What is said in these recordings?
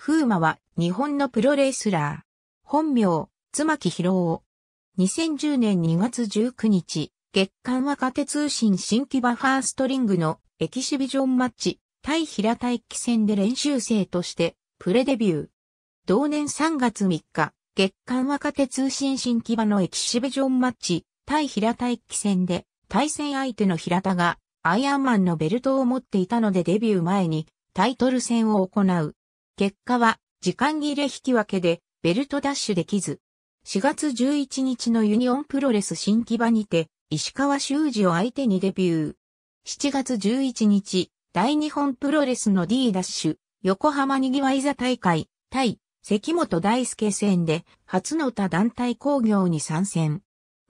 風魔は日本のプロレスラー。本名、妻木博夫。2010年2月19日、月刊若手通信新規バファーストリングのエキシビジョンマッチ、対平田一戦で練習生としてプレデビュー。同年3月3日、月刊若手通信新規場のエキシビジョンマッチ、対平田一戦で対戦相手の平田がアイアンマンのベルトを持っていたのでデビュー前にタイトル戦を行う。結果は時間切れ引き分けでベルトダッシュできず、4月11日のユニオンプロレス新木場にて石川修二を相手にデビュー。7月11日、大日本プロレスの D ダッシュ、横浜にぎわい座大会、対、関本大輔戦で、初の他団体工業に参戦。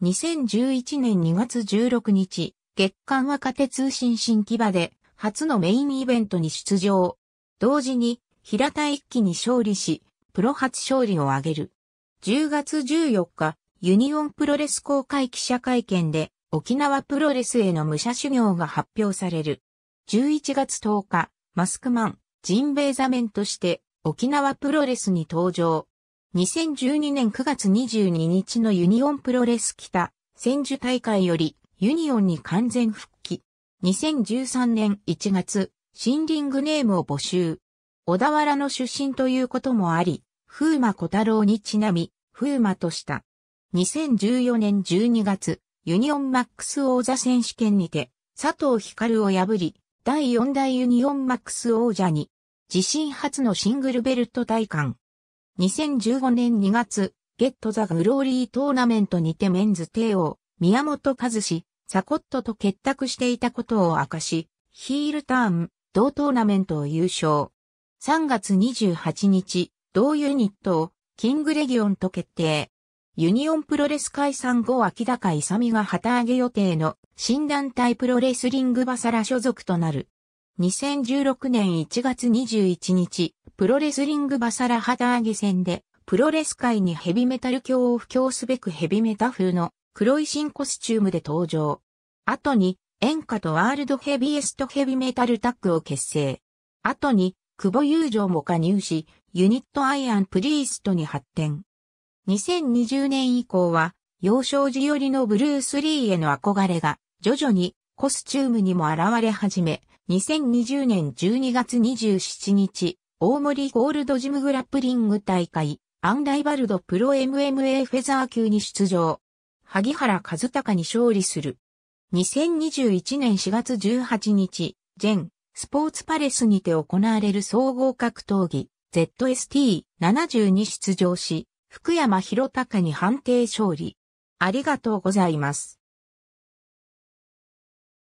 2011年2月16日、月間若手通信新木場で、初のメインイベントに出場。同時に、平田一気に勝利し、プロ初勝利を挙げる。10月14日、ユニオンプロレス公開記者会見で、沖縄プロレスへの武者修行が発表される。11月10日、マスクマン、ジンベイザメンとして沖縄プロレスに登場。2012年9月22日のユニオンプロレス北千住大会よりユニオンに完全復帰。2013年1月、新リングネームを募集。小田原の出身ということもあり、風魔小太郎にちなみ、風魔とした。2014年12月、ユニオンマックス王座選手権にて、佐藤光を破り、第4代ユニオンマックス王者に、自身初のシングルベルト体感。2015年2月、ゲットザグローリートーナメントにてメンズ帝王、宮本和志、サコットと結託していたことを明かし、ヒールターン、同トーナメントを優勝。3月28日、同ユニットをキングレギオンと決定。ユニオンプロレス解散後秋高勇が旗揚げ予定の新団体プロレスリングバサラ所属となる。2016年1月21日、プロレスリングバサラ旗揚げ戦で、プロレス界にヘビメタル教を布教すべくヘビメタ風の黒い新コスチュームで登場。後に、演歌とワールドヘビエストヘビメタルタッグを結成。後に、久保友情も加入し、ユニットアイアンプリーストに発展。2020年以降は、幼少時寄りのブルース・リーへの憧れが、徐々にコスチュームにも現れ始め、2020年12月27日、大森ゴールドジムグラップリング大会、アンライバルドプロ MMA フェザー級に出場。萩原和孝に勝利する。2021年4月18日、ジェン、スポーツパレスにて行われる総合格闘技 ZST70 に出場し、福山博隆に判定勝利。ありがとうございます。